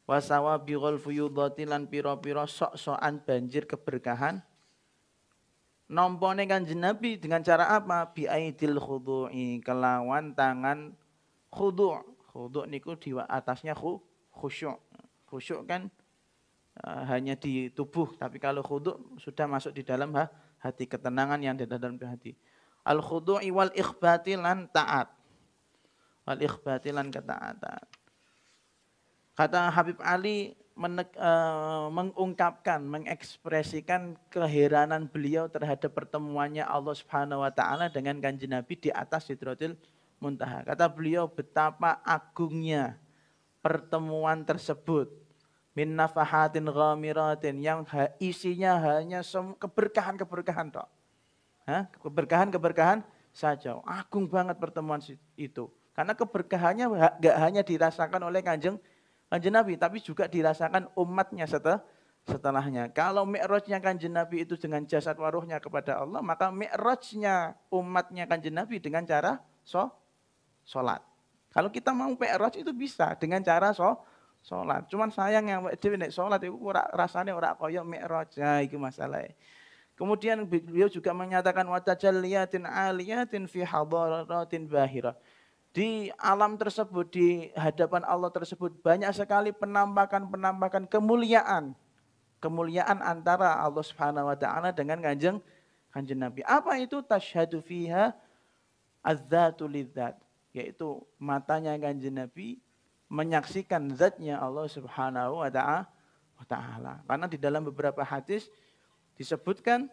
wasawa biqol fuyudoti lan piro piro sok-sokan banjir keberkahan nompone kanjeng Nabi dengan cara apa biaidil khudu'i kelawan tangan khudu' khudu' niku di atasnya khu, khusyuk khusyuk kan uh, hanya di tubuh tapi kalau khudu' sudah masuk di dalam ha, hati, ketenangan yang ada dalam hati. Al khudu'i wal ikhbati taat. Wal ikhbati ketaatan. Kata Habib Ali menek, uh, mengungkapkan, mengekspresikan keheranan beliau terhadap pertemuannya Allah Subhanahu wa taala dengan Kanjeng Nabi di atas Sidratul Muntaha. Kata beliau betapa agungnya pertemuan tersebut min nafahatin ghamiratin yang isinya hanya keberkahan-keberkahan tok. Hah? Keberkahan-keberkahan saja. Agung banget pertemuan itu. Karena keberkahannya gak hanya dirasakan oleh kanjeng, kanjeng Nabi, tapi juga dirasakan umatnya setelah, setelahnya. Kalau mi'rajnya kanjeng Nabi itu dengan jasad waruhnya kepada Allah, maka mi'rajnya umatnya kanjeng Nabi dengan cara so, sholat. Kalau kita mau mi'raj itu bisa dengan cara so, sholat. Cuman sayang yang dhewe nek sholat itu ora rasane ora koyo mi'raj ya, iki masalahe. Kemudian beliau juga menyatakan watajalliyatin aliyatin fi hadaratin bahira. Di alam tersebut, di hadapan Allah tersebut banyak sekali penampakan-penampakan kemuliaan. Kemuliaan antara Allah Subhanahu wa taala dengan Kanjeng Kanjeng Nabi. Apa itu tasyhadu fiha azzatu lidzat? Yaitu matanya Kanjeng Nabi menyaksikan zatnya Allah Subhanahu wa taala. Karena di dalam beberapa hadis disebutkan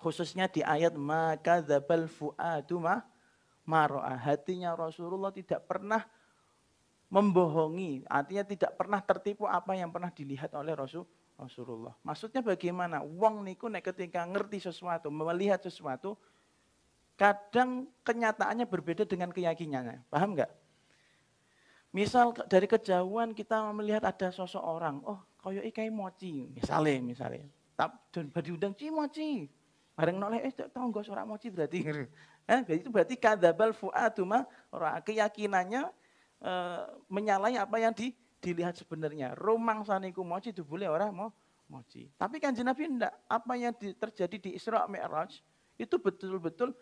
khususnya di ayat maka zabal fuadu ma mara hatinya Rasulullah tidak pernah membohongi, artinya tidak pernah tertipu apa yang pernah dilihat oleh Rasul Rasulullah. Maksudnya bagaimana? Wong niku nek ketika ngerti sesuatu, melihat sesuatu, kadang kenyataannya berbeda dengan keyakinannya. Paham nggak? Misal dari kejauhan kita melihat ada sosok orang, oh koyo ikai mochi, misalnya, misalnya. Tak udang ci mochi, Bareng noleh, eh tau nggak suara mochi, berarti. Eh, jadi itu berarti kadabal fuadu orang keyakinannya e, menyalahi apa yang di, dilihat sebenarnya. Romang saniku mochi itu boleh orang mau mochi, Tapi kan Nabi enggak. Apa yang di, terjadi di Isra Mi'raj itu betul-betul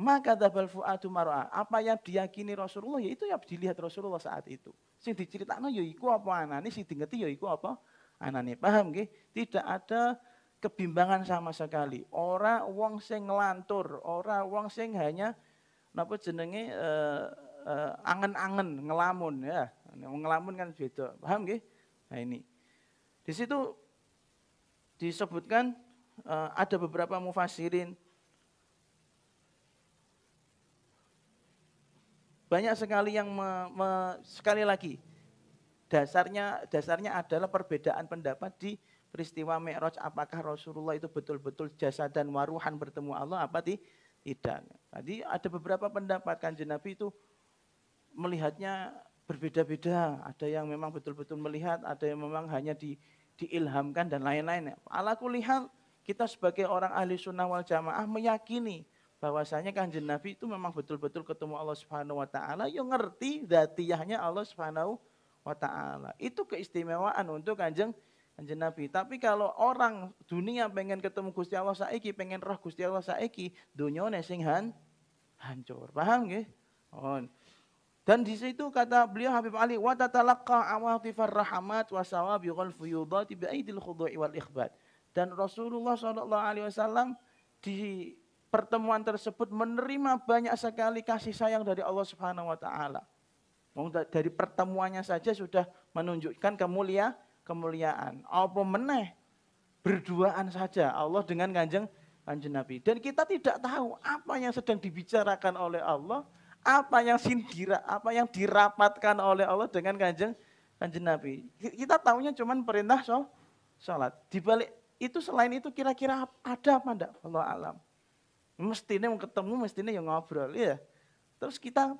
maka tabal fuadu mar'a. Apa yang diyakini Rasulullah ya itu yang dilihat Rasulullah saat itu. Sing diceritakan ya iku apa anane, sing dingeti ya iku apa ini Paham nggih? Tidak ada kebimbangan sama sekali. Ora wong sing ngelantur, ora wong sing hanya napa jenenge uh, uh, angen-angen ngelamun ya. Ngelamun kan beda. Paham nggih? Nah ini. Di situ disebutkan uh, ada beberapa mufasirin Banyak sekali yang me, me, sekali lagi dasarnya dasarnya adalah perbedaan pendapat di peristiwa Mi'raj apakah Rasulullah itu betul-betul jasa dan waruhan bertemu Allah apa di, tidak. Tadi ada beberapa pendapat kan Nabi itu melihatnya berbeda-beda. Ada yang memang betul-betul melihat, ada yang memang hanya di, diilhamkan dan lain-lain. Ala kulihat kita sebagai orang ahli sunnah wal jamaah meyakini bahwasanya kanjeng Nabi itu memang betul-betul ketemu Allah Subhanahu wa taala yang ngerti zatiyahnya Allah Subhanahu wa taala. Itu keistimewaan untuk kanjeng kanjeng Nabi. Tapi kalau orang dunia pengen ketemu Gusti Allah saiki, pengen roh Gusti Allah saiki, dunyane sing han, hancur. Paham nggih? On. Dan di situ kata beliau Habib Ali, wa tatalaqqa awatifar rahmat wa ghal fuyudati bi aidil khudu'i wal ikhbat. Dan Rasulullah saw di pertemuan tersebut menerima banyak sekali kasih sayang dari Allah Subhanahu wa taala. Dari pertemuannya saja sudah menunjukkan kemulia kemuliaan. Apa meneh berduaan saja Allah dengan Kanjeng Kanjeng Nabi. Dan kita tidak tahu apa yang sedang dibicarakan oleh Allah, apa yang sindira, apa yang dirapatkan oleh Allah dengan Kanjeng Kanjeng Nabi. Kita tahunya cuman perintah salat. Di balik itu selain itu kira-kira ada apa enggak? Allah alam. Mestinya mau ketemu, mestinya yang ngobrol. ya. Terus kita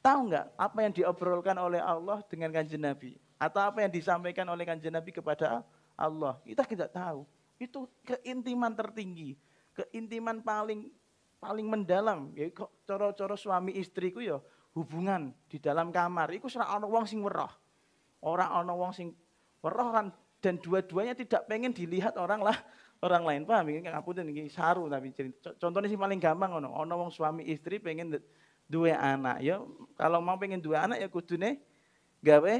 tahu nggak apa yang diobrolkan oleh Allah dengan kanjeng Nabi? Atau apa yang disampaikan oleh kanjeng Nabi kepada Allah? Kita tidak tahu. Itu keintiman tertinggi. Keintiman paling paling mendalam. Ya, kok coro-coro suami istriku ya hubungan di dalam kamar. Itu serang ono wong sing weroh. Orang ono wong sing weroh dan dua-duanya tidak pengen dilihat orang lah orang lain paham ini ngapunten iki saru tapi cerita. Contohnya sih paling gampang ono ono wong suami istri pengen dua anak ya kalau mau pengen dua anak ya kudune gawe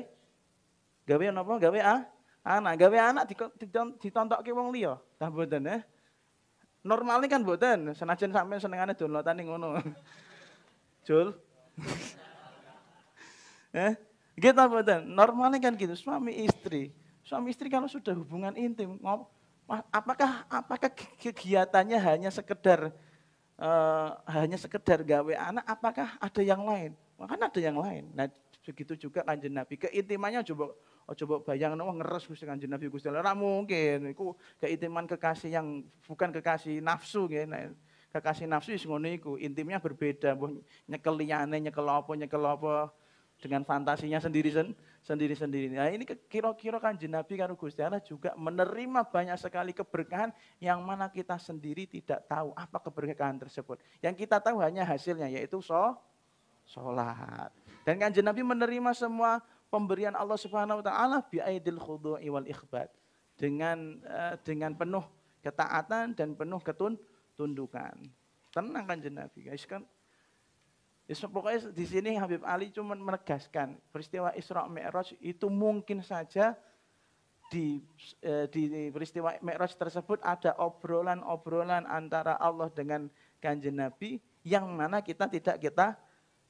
gawe apa gawe ah anak gawe anak ditontokke wong liya tak mboten ya eh. normalnya kan mboten senajan sampe senengane tanding ngono Jul eh gitu mboten normalnya kan gitu suami istri suami istri kalau sudah hubungan intim ngomong apakah apakah kegiatannya hanya sekedar uh, hanya sekedar gawe anak apakah ada yang lain maka ada yang lain nah begitu juga kanjeng nabi keintimannya coba oh, coba bayang oh, ngeres gusti kanjeng nabi gusti Allah mungkin itu keintiman kekasih yang bukan kekasih nafsu gitu nah, kekasih nafsu is ngono iku intimnya berbeda mbuh nyekel liyane nyekel apa nyekel dengan fantasinya sendiri sen sendiri-sendiri. Nah ini kira-kira kan Nabi karo Gusti Allah juga menerima banyak sekali keberkahan yang mana kita sendiri tidak tahu apa keberkahan tersebut. Yang kita tahu hanya hasilnya yaitu so, sholat. Dan kan Nabi menerima semua pemberian Allah Subhanahu wa taala biaidil khudu'i wal ikhbat dengan uh, dengan penuh ketaatan dan penuh ketundukan. Tenang kan Nabi guys kan pokoknya di sini Habib Ali cuma menegaskan peristiwa Isra Mi'raj itu mungkin saja di eh, di peristiwa Mi'raj tersebut ada obrolan-obrolan antara Allah dengan Kanjeng Nabi yang mana kita tidak kita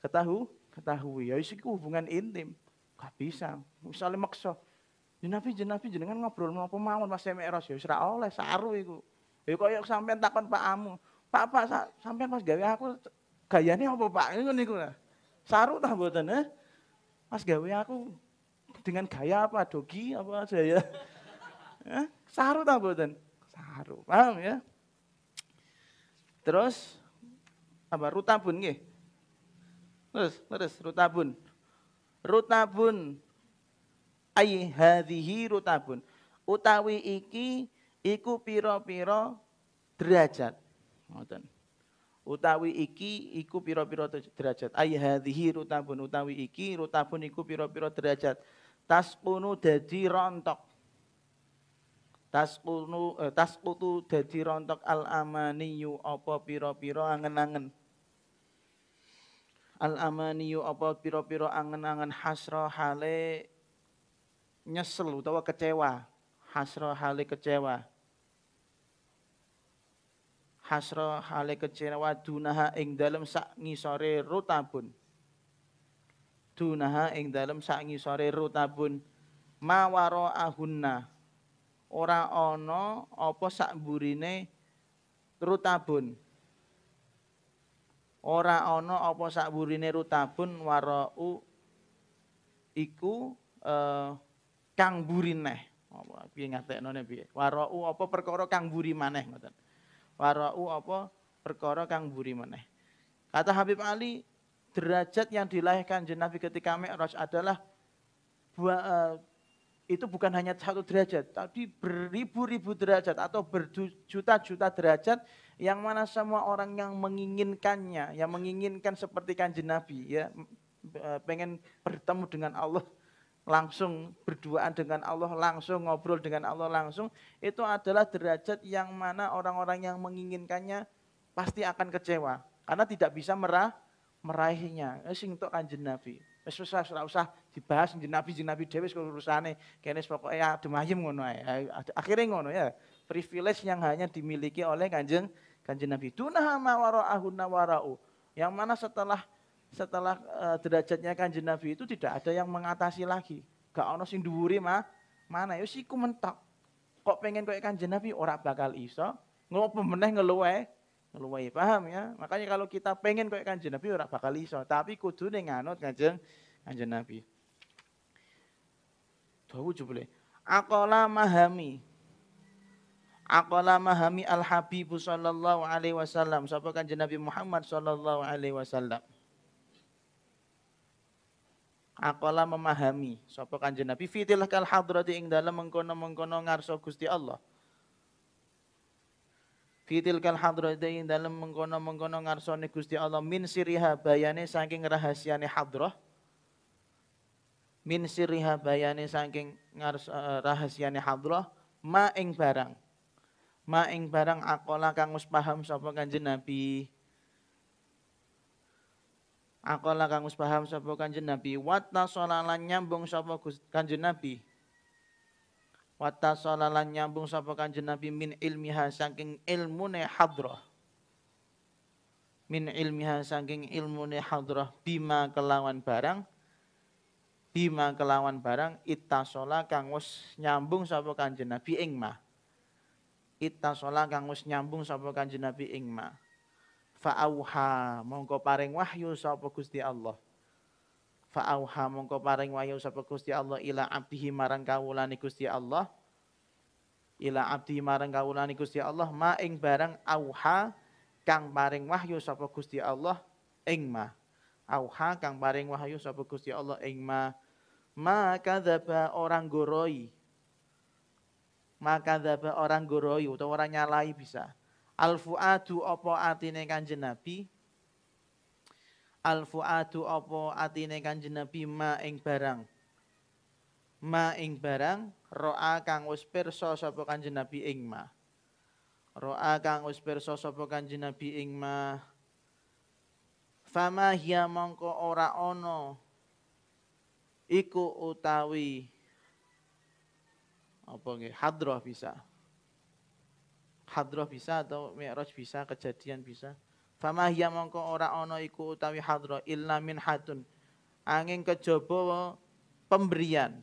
ketahui ketahui ya itu hubungan intim gak bisa misalnya maksa jenabi ya, jenabi ya, jenengan ngobrol mau pemawon pas Mi'raj ya ora oleh saru iku ya koyo sampean takon Pak Amu Pak Pak sampean pas gawe aku gayane apa Pak? Ngono niku lah. Saru tah mboten eh? Mas gawe aku dengan gaya apa? Dogi apa saya? ya eh? Saru tah mboten? Saru. Paham ya? Terus apa rutabun nggih? Terus, terus rutabun. Rutabun ai hadhihi rutabun. Utawi iki iku piro piro derajat. Ngoten utawi iki iku pira-pira derajat ay hadhihi rutabun utawi iki rutabun iku pira-pira derajat tasqunu dadi rontok tasqunu eh, tasqutu dadi rontok al amaniyu apa pira-pira angen-angen al amaniyu apa pira-pira angen-angen hasra hale nyesel utawa kecewa hasra hale kecewa hasra hale kecewa dunaha ing dalem sak ngisore rutabun dunaha ing dalem sak ngisore rutabun mawara ahunna ora ana apa sak burine rutabun ora ana apa sak burine rutabun warau iku uh, kang burine apa piye ngatekno piye warau apa perkara kang buri maneh ngoten warau apa perkara kang buri meneh. Kata Habib Ali, derajat yang dilahirkan Nabi ketika Mi'raj adalah eh, itu bukan hanya satu derajat, tapi beribu-ribu derajat atau berjuta-juta derajat yang mana semua orang yang menginginkannya, yang menginginkan seperti kanjeng Nabi ya, eh, pengen bertemu dengan Allah langsung berduaan dengan Allah, langsung ngobrol dengan Allah langsung, itu adalah derajat yang mana orang-orang yang menginginkannya pasti akan kecewa karena tidak bisa merah meraihnya. Eh, sing tok Kanjeng Nabi. Wis usah ora usah dibahas Kanjeng Nabi, Kanjeng Nabi dhewe urusane. Kene pokoke adem ayem ngono ae. Akhire ngono ya. Privilege yang hanya dimiliki oleh Kanjeng Kanjeng Nabi. Dunaha ma wara'ahunna wara'u. Yang mana setelah setelah uh, derajatnya kanjeng Nabi itu tidak ada yang mengatasi lagi. Gak ono sing dhuwure mah mana yo ya siku mentok. Kok pengen kayak kanjeng Nabi ora bakal iso, ngopo pemeneh ngeluwe, ngeluwe paham ya? Makanya kalau kita pengen kayak kanjeng Nabi ora bakal iso, tapi kutu nganut kanjeng kanjeng Nabi. Dawu jebule. Akola mahami. Akola mahami al-Habibu sallallahu alaihi wasallam. Sapa kanjeng Nabi Muhammad sallallahu alaihi wasallam akola memahami sapa kanjeng Nabi fitilah kal hadrati ing dalem mengkono-mengkono ngarsa Gusti Allah fitil kal hadrati ing dalem mengkono-mengkono ngarsane Gusti Allah min siriha bayane saking rahasiane hadroh. min siriha bayane saking eh, rahasiane hadrah ma ing barang ma ing barang akola kang paham sapa kanjeng Nabi Akola kangus paham sapa kanjeng Nabi. Wata solalan nyambung sapa kanjeng Nabi. Wata solalan nyambung sapa kanjeng Nabi min ilmiha saking ilmune hadroh. Min ilmiha saking ilmune hadroh bima kelawan barang bima kelawan barang ittasola kang wis nyambung sapa kanjeng Nabi ing solah kangus kang wis nyambung sapa kanjeng Nabi ing Fa'auha mongko paring wahyu sapa Gusti Allah. Fa'auha mongko paring wahyu sapa Gusti Allah ila abdihi marang kawulane Gusti Allah. Ila abdi marang kawulane Gusti Allah ma ing barang auha kang paring wahyu sapa Gusti Allah ing ma. Auha kang paring wahyu sapa Gusti Allah ing ma. Ma kadzaba orang goroi. Maka kadzaba orang goroi atau orang nyalai bisa Al fuadu apa atine Kanjeng Nabi? Al fuadu atine Kanjeng Nabi ma ing barang? Ma ing barang roa kang wis pirsa sapa Kanjeng Nabi ing ma. Roa kang wis pirsa sapa Kanjeng Nabi ing ma. Fama hiya mongko ora ono iku utawi apa nggih hadroh bisa hadroh bisa atau mi'raj bisa, kejadian bisa. Fama hiya mongko ora ono iku utawi hadroh illa min hatun. Angin kejaba pemberian.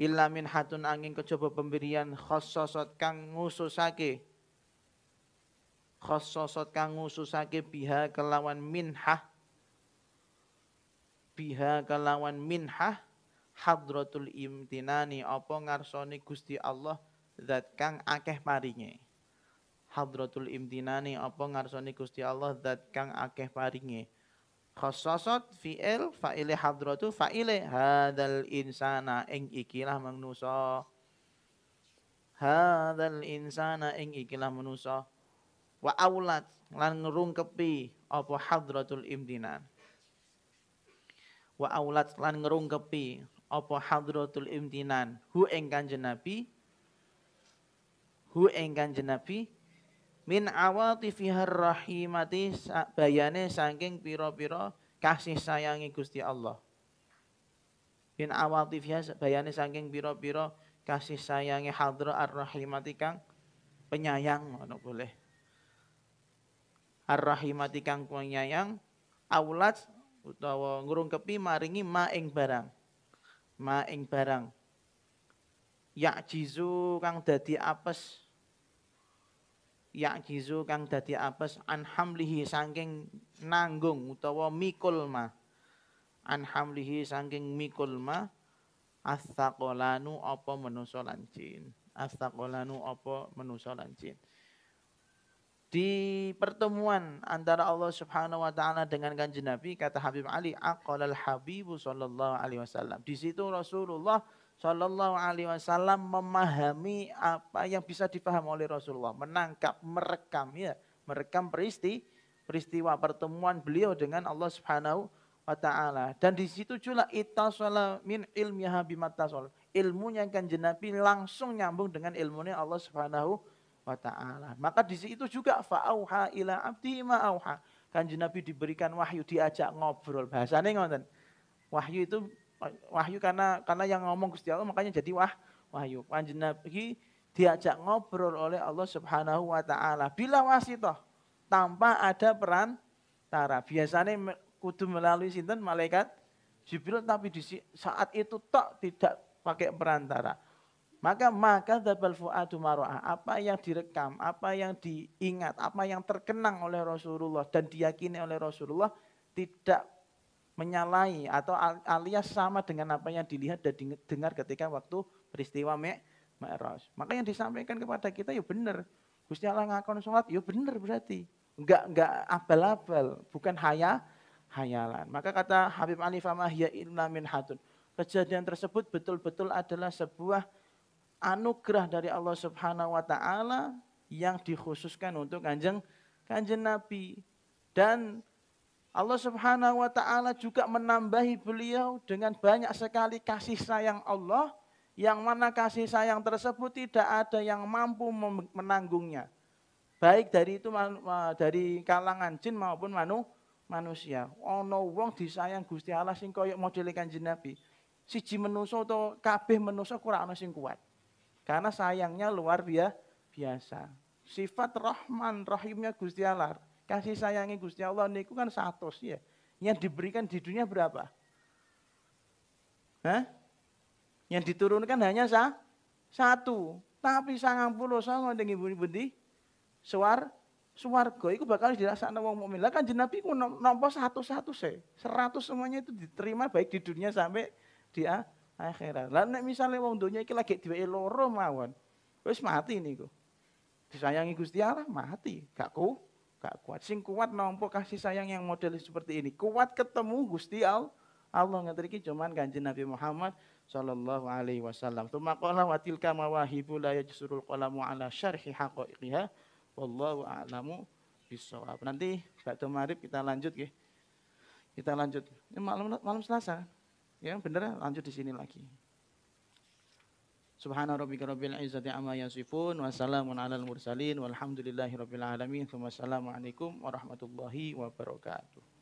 Illa min hatun angin kejaba pemberian khososot kang ngususake. Khososot kang ngususake biha kelawan minhah. Biha kelawan minhah hadratul imtinani apa ngarsoni Gusti Allah zat kang akeh paringe hadratul imtinani apa ngarsani Gusti Allah zat kang akeh paringe khassasat fi'il fa'ile hadratu fa'ile hadal insana ing ikilah manusa hadal insana ing ikilah manusa wa aulat lan ngerungkepi apa hadratul imtinan wa aulat lan ngerungkepi apa hadratul imtinan hu ing kanjeng nabi hu engkang jenabi min awatifihar rahimati bayane saking pira-pira kasih sayangi Gusti Allah. Min awatifihar bayane saking pira-pira kasih sayangi hadra ar-rahimati kang penyayang ngono boleh. Ar-rahimati kang penyayang aulat utawa ngurung kepi maringi ma ing barang. ma ing barang. yak jizu kang dadi apes yajizu kang dadi apes an hamlihi saking nanggung utawa mikul ma an hamlihi saking mikul ma astaqolanu apa manusa lan jin astaqolanu apa manusa lan di pertemuan antara Allah Subhanahu wa taala dengan kanjeng Nabi kata Habib Ali aqalal habibu sallallahu alaihi wasallam di situ Rasulullah Shallallahu Alaihi Wasallam memahami apa yang bisa dipahami oleh Rasulullah, menangkap, merekam ya, merekam peristi, peristiwa pertemuan beliau dengan Allah Subhanahu wa taala. Dan di situ pula itasala min ilmiha bimatasol. Ilmunya yang kanjeng Nabi langsung nyambung dengan ilmunya Allah Subhanahu wa taala. Maka di situ juga fa'auha ila abdi maauha Kanjeng Nabi diberikan wahyu diajak ngobrol. Bahasanya dan Wahyu itu wahyu karena karena yang ngomong Gusti Allah makanya jadi wah wahyu. Panjenengan diajak ngobrol oleh Allah Subhanahu wa taala bila wasitoh tanpa ada peran tara. Biasanya kudu melalui sinten malaikat Jibril tapi di saat itu tak tidak pakai perantara. Maka maka dabal fuadu maroah. Apa yang direkam, apa yang diingat, apa yang terkenang oleh Rasulullah dan diyakini oleh Rasulullah tidak menyalahi atau alias sama dengan apa yang dilihat dan dengar ketika waktu peristiwa Mi'raj. Maka yang disampaikan kepada kita ya benar. Gusti Allah ngakon sholat ya benar berarti. Enggak enggak abal-abal, bukan haya hayalan. Maka kata Habib Ali Famahya illa min hatun. Kejadian tersebut betul-betul adalah sebuah anugerah dari Allah Subhanahu wa taala yang dikhususkan untuk Kanjeng Kanjeng Nabi dan Allah Subhanahu wa taala juga menambahi beliau dengan banyak sekali kasih sayang Allah yang mana kasih sayang tersebut tidak ada yang mampu menanggungnya. Baik dari itu dari kalangan jin maupun manu, manusia. Ono wong disayang Gusti Allah sing koyok modele Kanjeng Nabi. Siji menuso to kabeh menuso kurang ana sing kuat. Karena sayangnya luar biasa. Sifat Rahman Rahimnya Gusti Allah Kasih sayangi Gusti Allah niku kan satu sih ya. Yang diberikan di dunia berapa? Hah? Yang diturunkan hanya sa satu. Tapi sangang puluh sama dengan ibu-ibu di suar gue itu bakal dirasa nama mukmin. Lah kan jenabi ku satu-satu se. Seratus semuanya itu diterima baik di dunia sampai di akhirat. Lalu misalnya misale wong dunia iki lagi di loro mawon, wis mati niku. Disayangi Gusti Allah mati, gak ku gak kuat. Sing kuat nampa kasih sayang yang model seperti ini. Kuat ketemu Gusti Allah. Allah ngetriki cuman ganjil Nabi Muhammad sallallahu alaihi wasallam. Tsumma qala wa tilka mawahibu la yajsurul qalamu ala syarhi haqaiqiha wallahu a'lamu bisawab. Nanti bakda maghrib kita lanjut ya. Kita lanjut. Ini malam malam Selasa. Kan? Ya, bener ya? lanjut di sini lagi. Subhana rabbika rabbil izzati amma yasifun wa salamun alal mursalin walhamdulillahi rabbil alamin. Wassalamualaikum warahmatullahi wabarakatuh.